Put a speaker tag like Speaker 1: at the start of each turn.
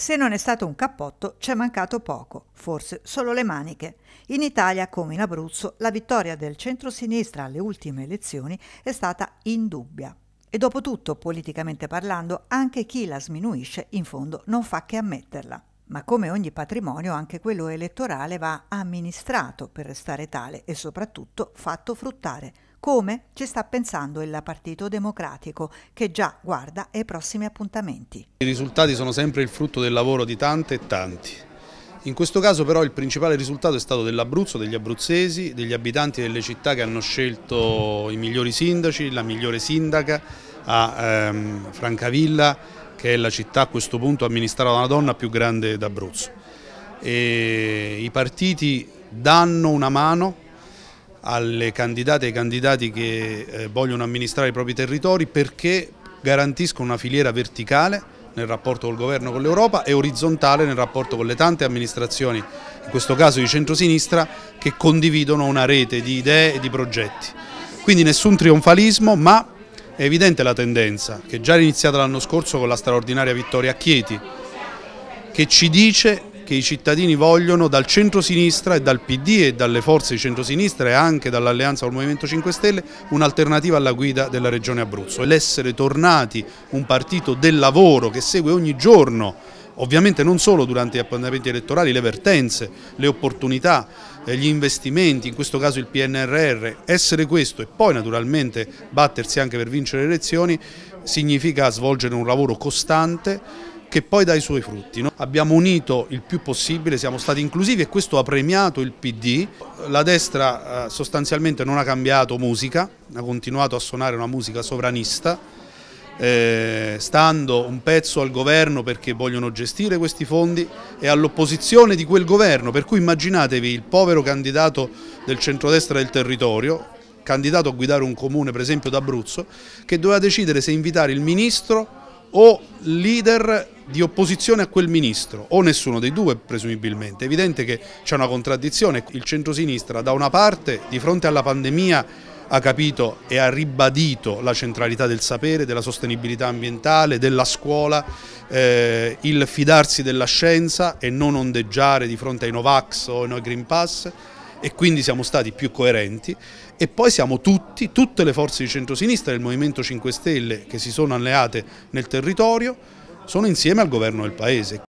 Speaker 1: Se non è stato un cappotto, c'è mancato poco, forse solo le maniche. In Italia, come in Abruzzo, la vittoria del centrosinistra alle ultime elezioni è stata indubbia. E dopo tutto, politicamente parlando, anche chi la sminuisce in fondo non fa che ammetterla ma come ogni patrimonio anche quello elettorale va amministrato per restare tale e soprattutto fatto fruttare. Come ci sta pensando il Partito Democratico che già guarda ai prossimi appuntamenti.
Speaker 2: I risultati sono sempre il frutto del lavoro di tante e tanti. In questo caso però il principale risultato è stato dell'Abruzzo, degli abruzzesi, degli abitanti delle città che hanno scelto i migliori sindaci, la migliore sindaca a ehm, Francavilla, che è la città a questo punto amministrata da una donna più grande d'Abruzzo. I partiti danno una mano alle candidate e ai candidati che eh, vogliono amministrare i propri territori perché garantiscono una filiera verticale nel rapporto col governo con l'Europa e orizzontale nel rapporto con le tante amministrazioni, in questo caso di centrosinistra, che condividono una rete di idee e di progetti. Quindi nessun trionfalismo, ma è evidente la tendenza, che già era iniziata l'anno scorso con la straordinaria vittoria a Chieti, che ci dice che i cittadini vogliono dal centro-sinistra e dal PD e dalle forze di centro-sinistra e anche dall'alleanza col Movimento 5 Stelle un'alternativa alla guida della Regione Abruzzo e l'essere tornati un partito del lavoro che segue ogni giorno ovviamente non solo durante gli appuntamenti elettorali, le vertenze, le opportunità, eh, gli investimenti, in questo caso il PNRR, essere questo e poi naturalmente battersi anche per vincere le elezioni significa svolgere un lavoro costante che poi dà i suoi frutti. No? Abbiamo unito il più possibile, siamo stati inclusivi e questo ha premiato il PD. La destra eh, sostanzialmente non ha cambiato musica, ha continuato a suonare una musica sovranista, eh, stando un pezzo al governo perché vogliono gestire questi fondi e all'opposizione di quel governo, per cui immaginatevi il povero candidato del centrodestra del territorio, candidato a guidare un comune per esempio d'Abruzzo, che doveva decidere se invitare il ministro o leader di opposizione a quel ministro, o nessuno dei due presumibilmente. È evidente che c'è una contraddizione, il centrosinistra da una parte di fronte alla pandemia ha capito e ha ribadito la centralità del sapere, della sostenibilità ambientale, della scuola, eh, il fidarsi della scienza e non ondeggiare di fronte ai Novax o ai No Green Pass e quindi siamo stati più coerenti e poi siamo tutti, tutte le forze di centrosinistra del Movimento 5 Stelle che si sono alleate nel territorio, sono insieme al governo del Paese.